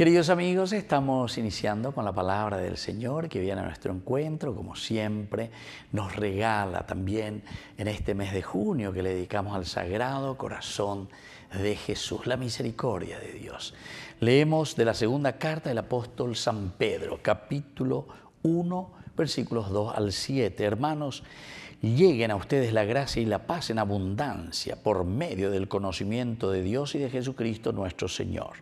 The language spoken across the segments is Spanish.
Queridos amigos, estamos iniciando con la palabra del Señor que viene a nuestro encuentro, como siempre, nos regala también en este mes de junio que le dedicamos al Sagrado Corazón de Jesús, la misericordia de Dios. Leemos de la segunda carta del apóstol San Pedro, capítulo 1, versículos 2 al 7. Hermanos, lleguen a ustedes la gracia y la paz en abundancia por medio del conocimiento de Dios y de Jesucristo nuestro Señor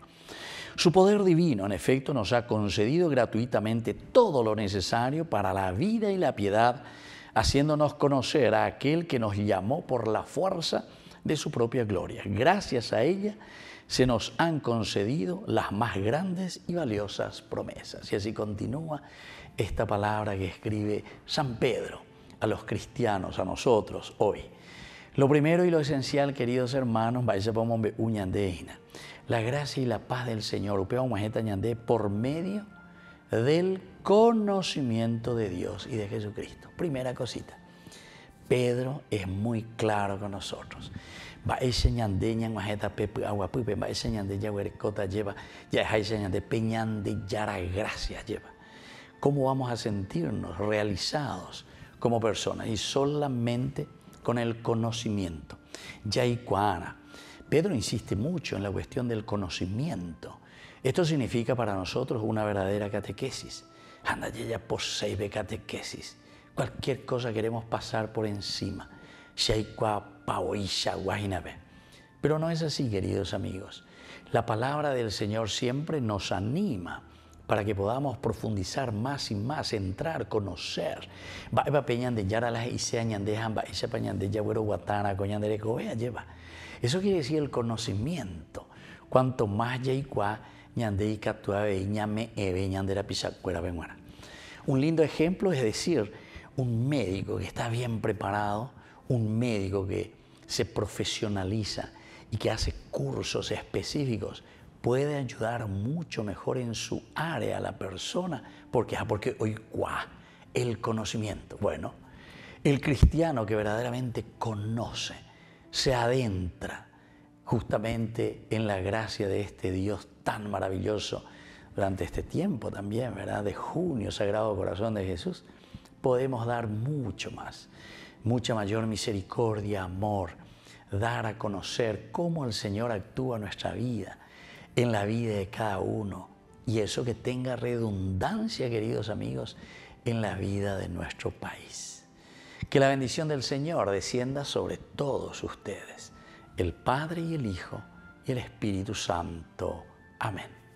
su poder divino, en efecto, nos ha concedido gratuitamente todo lo necesario para la vida y la piedad, haciéndonos conocer a aquel que nos llamó por la fuerza de su propia gloria. Gracias a ella se nos han concedido las más grandes y valiosas promesas. Y así continúa esta palabra que escribe San Pedro a los cristianos, a nosotros hoy. Lo primero y lo esencial, queridos hermanos, vaya pomombe uñandeina la gracia y la paz del Señor, por medio del conocimiento de Dios y de Jesucristo. Primera cosita, Pedro es muy claro con nosotros. Va lleva, ya yara gracia lleva. ¿Cómo vamos a sentirnos realizados como personas? Y solamente con el conocimiento. Ya y Pedro insiste mucho en la cuestión del conocimiento. Esto significa para nosotros una verdadera catequesis. Anda, ya posee catequesis. Cualquier cosa queremos pasar por encima. Pero no es así, queridos amigos. La palabra del Señor siempre nos anima para que podamos profundizar más y más, entrar, conocer. peñan peñande yara y ise añande jamba, ise pañande yagüero guatana, coñandere cobea lleva. Eso quiere decir el conocimiento. Cuanto más yaicua, ñande y catuave, ñame eve, ñandera e, pisacuera, venguana. Un lindo ejemplo es decir, un médico que está bien preparado, un médico que se profesionaliza y que hace cursos específicos puede ayudar mucho mejor en su área a la persona, porque, ah, porque hoy, cuá el conocimiento. Bueno, el cristiano que verdaderamente conoce, se adentra justamente en la gracia de este Dios tan maravilloso durante este tiempo también, ¿verdad? De junio, Sagrado Corazón de Jesús, podemos dar mucho más, mucha mayor misericordia, amor, dar a conocer cómo el Señor actúa en nuestra vida en la vida de cada uno y eso que tenga redundancia, queridos amigos, en la vida de nuestro país. Que la bendición del Señor descienda sobre todos ustedes, el Padre y el Hijo y el Espíritu Santo. Amén.